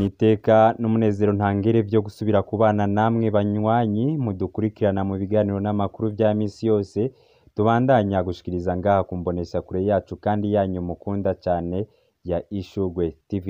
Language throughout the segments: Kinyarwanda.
Ni n'umunezero ntangere byo gusubira kubana namwe banywanyi mudukurikirana mu biganiro n'amakuru bya minsi yose tubandanya gushikiriza ngaha kumbonesha kure yacu kandi yanyu mukunda cyane ya Ishurwe TV.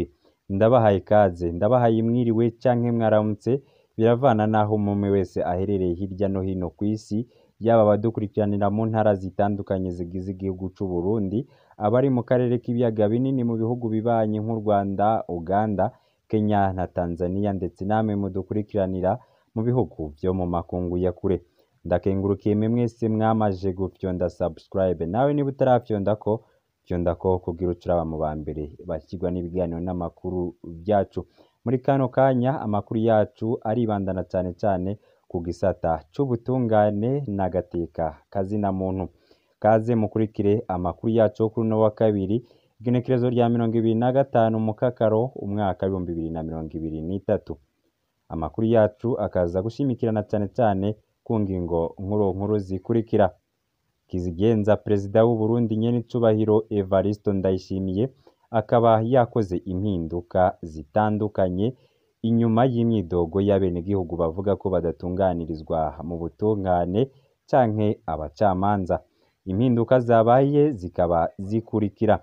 Ndabahaye ikaze, ndabahaye imwiriwe cyangwa mwaramutse biravana n'aho umwe wese aherereye hirya no hino ku isi yaba abadukurikiranira mu ntara zitandukanye zigize igihugu cy'u Burundi, abari mu karere k'ibiyaga binini mu bihugu bibanyi nk'u Rwanda, Uganda, Kenya na Tanzania ndetse namwe mudukurikiranira mu bihugu byo mu makungu ya kure ndakengurukiye mwe mwese mwamaze gufyonda subscribe nawe niba utarafyonda ko fyonda ko kugira ucuraba mu ba mbere bashyirwa n'ibiganiro n'amakuru byacu muri kano kanya amakuru yacu aribandana cyane cyane ku gisata cy'ubutungane n'agateka kazina muntu kaze mukurikire amakuru yacu kuri uno wa kabiri igenekerezo rya mirongo ibiri na gatanu Mukakaro umwaka w'ibihumbi bibiri na mirongo ibiri n'itatu. Amakuru yacu akaza gushimikirana cyane cyane ku ngingo nkuru nkuru zikurikira: Kizigenza Perezida w'u Burundi Nyen'icyubahiro Evariste Ndayishimiye akaba yakoze impinduka zitandukanye inyuma y'imyidogo y'abenegihugu bavuga ko badatunganirizwa mu butungane canke abacamanza. Impinduka zabaye zikaba zikurikira.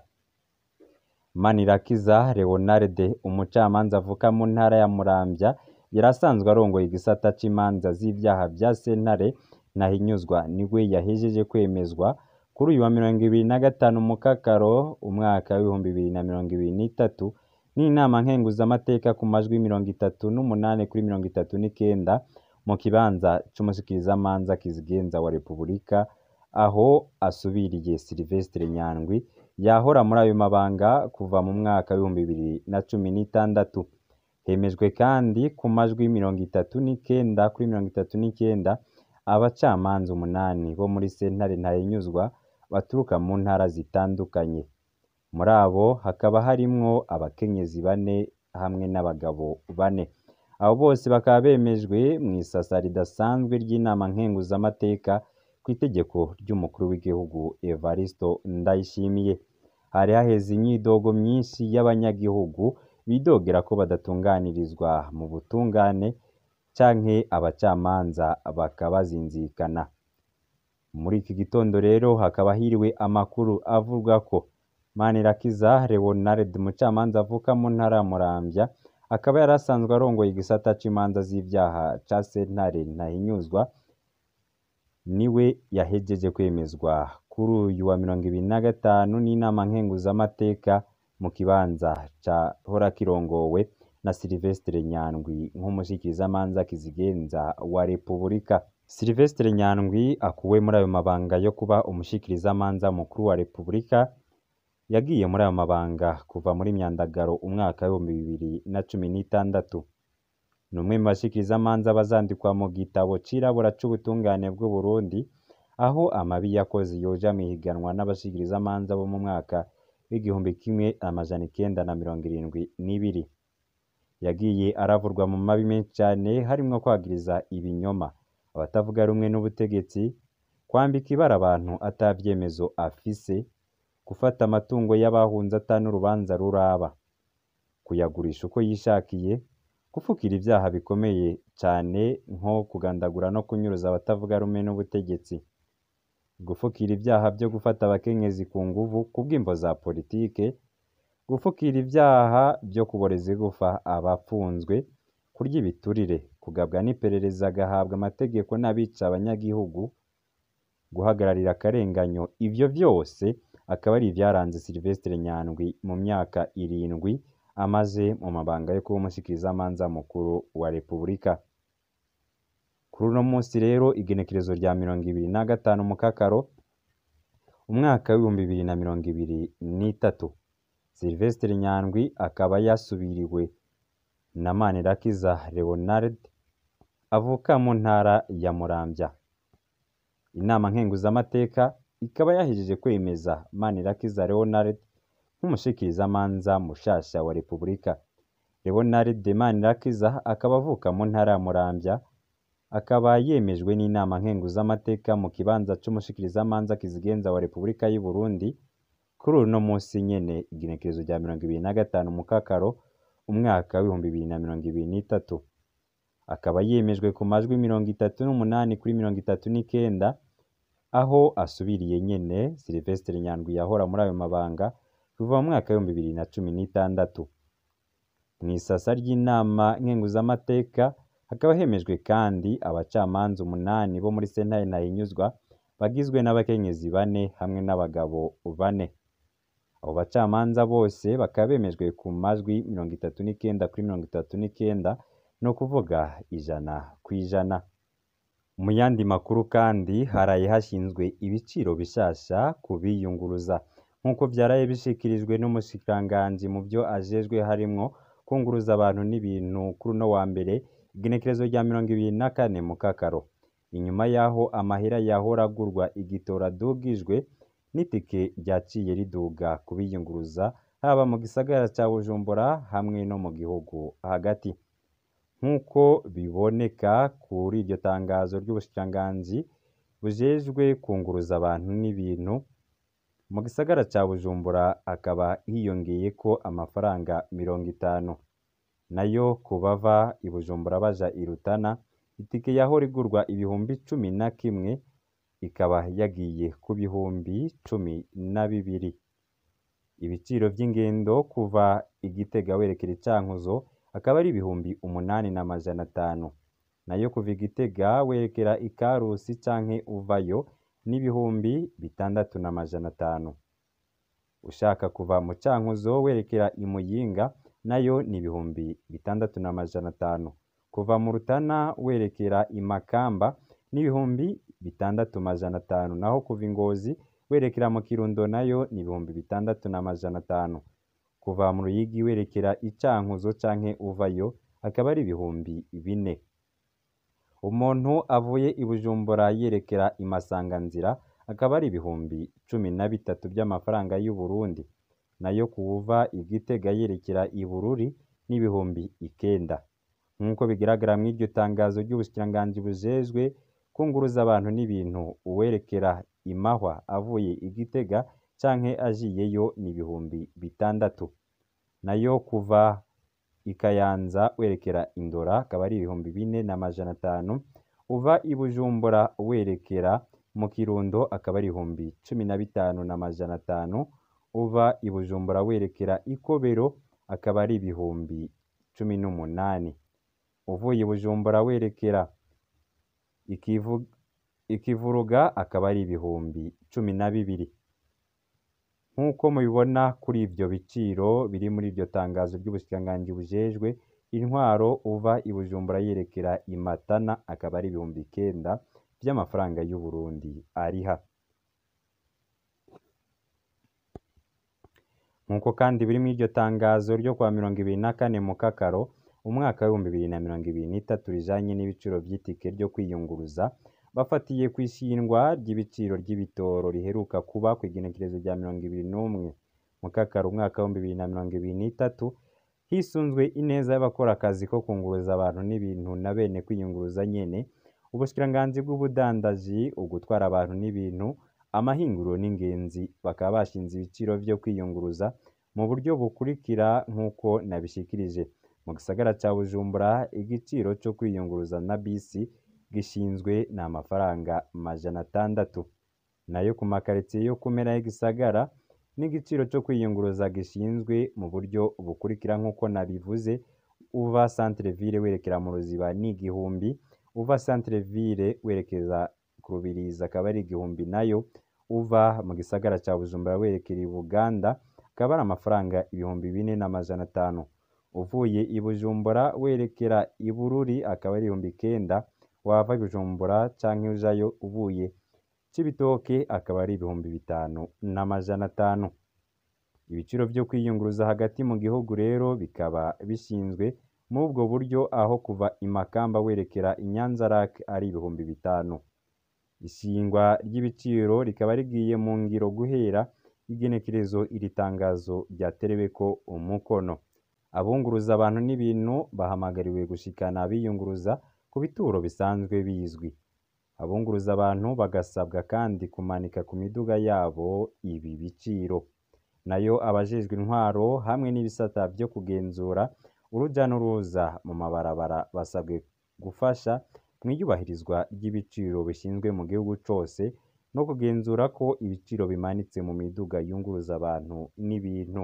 Manirakiza Leonard umucamanza avuka mu Ntara ya Muramvya yari asanzwe arongoye igisata c'imanza z’ibyaha bya sentare Ntahinyuzwa niwe yahejeje kwemezwa kuri uyu wa mirongo ibiri na gatanu Mukakaro umwaka w'ibihumbi bibiri na mirongo ibiri n'itatu n'inama nkenguzamateka ku majwi mirongo itatu n'umunani kuri mirongo itatu n'ikenda mu kibanza c'umushikirizamanza Kizigenza wa Repubulika aho asubiriye Sylivestre Nyandwi yahora muri ayo mabanga kuva mu mwaka w'ibihumbi bibiri na cumi n'itandatu. Hemejwe kandi ku majwi mirongo itatu n'icyenda kuri mirongo itatu n'icyenda abacamanza umunani bo muri sentare Ntahinyuzwa baturuka mu ntara zitandukanye. Muri abo hakaba harimwo abakenyezi bane hamwe n'abagabo bane. Abo bose bakaba bemejwe mu isasa ridasanzwe ry'inama nkenguzamateka ku itegeko ry'umukuru w'igihugu Evariste Ndayishimiye. hari haheze imyidogo myinshi y'abanyagihugu bidogera ko badatunganirizwa mu butungane canke abacamanza bakabazinzikana muri iki gitondo rero hakaba hiriwe amakuru avuga ko Manirakiza Leonard umucamanza avuka mu ntara ya akaba yari asanzwe arongoye igisata c'imanza z’ibyaha ca sentare ntahinyuzwa niwe yahejeje kwemezwa kuri uyu wa mirongo ibiri na gatanu n'inama nkenguzamateka mu kibanza Hora kirongowe na Sylvestre Nyandwi nk'umushikirizamanza kizigenza wa Repubulika Sylvestre Nyandwi akuwe muri ayo mabanga yo kuba umushikirizamanza mukuru wa Repubulika yagiye muri ayo mabanga kuva muri myandagaro umwaka w'ibihumbi bibiri na cumi n'itandatu ni umwe mu bashikirizamanza bazandikwa mu gitabo cirabura c'ubutungane bw'uburundi aho amabi yakoze yoja mu ihiganwa n'abashikirizamanza bo mu mwaka w'igihumbi kimwe amajana ikenda na mirongo irindwi n'ibiri yagiye aravurwa mu mabi menshi cane harimwo kwagiriza ibinyoma abatavuga rumwe n'ubutegetsi kwambika ibara abantu atabyemezo afise gufata amatungo y'abahunze atanurubanza ruraba kuyagurisha uko yishakiye gufukira ibyaha bikomeye cyane nko kugandagura no kunyuruza abatavuga rumwe n'ubutegetsi gufukira ibyaha byo gufata abakenyezi ku nguvu ku bw'imvo za politike, gufukira ibyaha byo kuboreza igufa abafunzwe, kurya ibiturire, kugabwa n'iperereza agahabwa amategeko n'abica abanyagihugu, guhagararira akarenganyo, ibyo byose akaba ari ibyaranze Sylivestre Nyandwi mu myaka irindwi amaze mu mabanga yo kuba Umushikirizamanza Mukuru wa Repubulika. Kuri uno munsi rero igenekerezo rya mirongo ibiri na gatanu Mukakaro, umwaka w'ibihumbi bibiri na mirongo ibiri n'itatu, Sylvestre Nyandwi akaba yasubiriwe na Manirakiza Leonard avuka mu ntara ya Murambya. Inama nkenguzamateka ikaba yahejeje kwemeza Manirakiza Leonard nk'umushikirizamanza mushasha wa Repubulika. Leonard Manirakiza akaba avuka mu ntara ya Murambya akaba yemejwe n'Inama Nkenguzamateka mu kibanza c'umushikirizamanza kizigenza wa Repubulika y'u Burundi kuri uno musi nyene igenekerezo rya mirongo ibiri na gatanu Mukakaro umwaka w'ibihumbi bibiri na mirongo ibiri n'itatu akaba yemejwe ku majwi mirongo itatu n'umunani kuri mirongo itatu n'ikenda aho asubiriye nyene Silvestre Nyandwi yahora muri ayo mabanga kuva mu mwaka w'ibihumbi bibiri na cumi n'itandatu isasa ry'inama nkenguzamateka Hakaba hemejwe kandi abacamanza umunani bo muri sentare Ntahinyuzwa bagizwe n'abakenyezi bane hamwe n'abagabo bane. Abo bacamanza bose bakaba bemejwe ku majwi mirongo itatu n'icyenda kuri mirongo itatu n'icyenda, ni ukuvuga ijana ku ijana. Mu yandi makuru kandi haraye hashyizwe ibiciro bishasha ku biyunguruza. Nk'uko byaraye bishikirijwe n'umushikiranganji mu byo ajejwe harimo kunguruza abantu n'ibintu kuri uno wa mbere igenekerezo rya mirongo ibiri na kane Mukakaro inyuma y'aho amahera yahora agurwa igitora adugijwe n'itike ryaciye riduga kubiyunguruza haba mu gisagara cya Bujumbura hamwe no mu gihugu hagati nk'uko biboneka kuri iryo tangazo ry'ubushikiranganji bujejwe kunguruza abantu n'ibintu mu gisagara cya Bujumbura akaba hiyongeye ko amafaranga mirongo itanu nayo kubava i Bujumbura baja i Rutana itike yahora igurwa ibihumbi cumi na kimwe ikaba yagiye ku bihumbi cumi na bibiri. Ibiciro by'ingendo kuva igitega Gitega werekera i akaba ari ibihumbi umunani na majana atanu, nayo kuva igitega Gitega werekera i Karusi canke uvayo n'ibihumbi bitandatu na majana atanu ushaka kuva mu cyankuzo werekera i muyinga nayo ni ibihumbi bitandatu na majana atanu kuva mu rutana werekera i makamba n'ibihumbi bitandatu majana atanu naho kuva ingozi werekera mu kirundo nayo ni ibihumbi bitandatu na majana atanu kuva mu ruyigi werekera i cyankuzo canke uvayo akaba ari ibihumbi bine Umuntu avuye i Bujumbura yerekera i Masanganzira akaba ari ibihumbi cumi na bitatu by'amafaranga y'u Burundi, nayo kuwuva i Gitega yerekera i Bururi ni ikenda. Nk'uko bigaragara mu iryo tangazo ry'Ubushikiranganji bujejwe kunguruza abantu n'ibintu, uwerekera i Mahwa avuye i Gitega canke agiyeyo ni ibihumbi bitandatu, nayo kuva i Kayanza werekera i akaba ari ibihumbi bine n'amajana atanu, uva i Bujumbura werekera mu Kirundo akaba ari ibihumbi cumi na bitanu n'amajana atanu, uva i Bujumbura werekera i Kobero akaba ari ibihumbi cumi n'umunani, uvuye i Bujumbura werekera i Kivuruga akaba ari ibihumbi cumi na bibiri. Nk'uko mubibona kuri ibyo biciro biri muri iryo tangazo ry'Ubushikiranganji bujejwe intwaro uva i Bujumbura yerekera i Matana akaba ari ibihumbi kenda by’amafaranga y'u Burundi ariha. Nk'uko kandi biri muri iryo tangazo ryo kwa mirongo ibiri na kane Mukakaro umwaka w'ibihumbi bibiri na mirongo ibiri n'itatu rijanye n'ibiciro vy'itike ryo kwiyunguruza Bafatiye ku ishyirwa ry'ibiciro ry'ibitoro riheruka kuba ku igenekerezo rya mirongo ibiri n'umwe Mukakaru umwaka w'ibihumbi bibiri na mirongo ibiri n'itatu, hisunzwe ineza y'abakora akazi ko kunguruza abantu n'ibintu na bene kwiyunguruza nyene, Ubushikiranganji bw'Ubudandaji, Ugutwara abantu n'ibintu, Amahinguriro n'Ingenzi bakaba bashinze ibiciro byo kwiyunguruza mu buryo bukurikira nk'uko nabishyikirije. Mu gisagara cya Bujumbura, igiciro cyo kwiyunguruza na bisi gishinzwe ni amafaranga majana atandatu nayo ku makaritsiye yo kumera mpera y'igisagara n'igiciro cyo kwiyunguruza gishinzwe mu buryo bukurikira nk'uko nabivuze uva centre ville werekera mu ruziba ni igihumbi uva centre ville werekeza ku rubirizi akaba ari igihumbi nayo uva mu gisagara cya bujumbura werekera i buganda akaba ari amafaranga ibihumbi bine n'amajana atanu uvuye i bujumbura werekera i bururi akaba ari ibihumbi icyenda wava i Bujumbura cyangwa iyo ujyayo uvuye akaba ari ibihumbi bitanu n'amajana atanu. Ibiciro byo kwiyunguruza hagati mu gihugu rero bikaba bishyizwe muri ubwo buryo aho kuva i Makamba werekera i Nyanza ari ibihumbi bitanu. Ishingwa ry'ibiciro rikaba rigiye mu ngiro guhera igenekerezo iri tangazo ryateweko umukono. Abunguruza abantu n'ibintu bahamagariwe gushikana biyunguruza ku bituro bisanzwe bizwi. Abunguruza abantu bagasabwa kandi kumanika ku miduga yabo ibi biciro. Nayo abajejwe intwaro hamwe n'ibisata byo kugenzura urujya n'uruza mu mabarabara basabwe gufasha iyubahirizwa ry'ibiciro bishinzwe mu gihugu cyose no kugenzura ko ibiciro bimanitse mu miduga yunguruza abantu n'ibintu.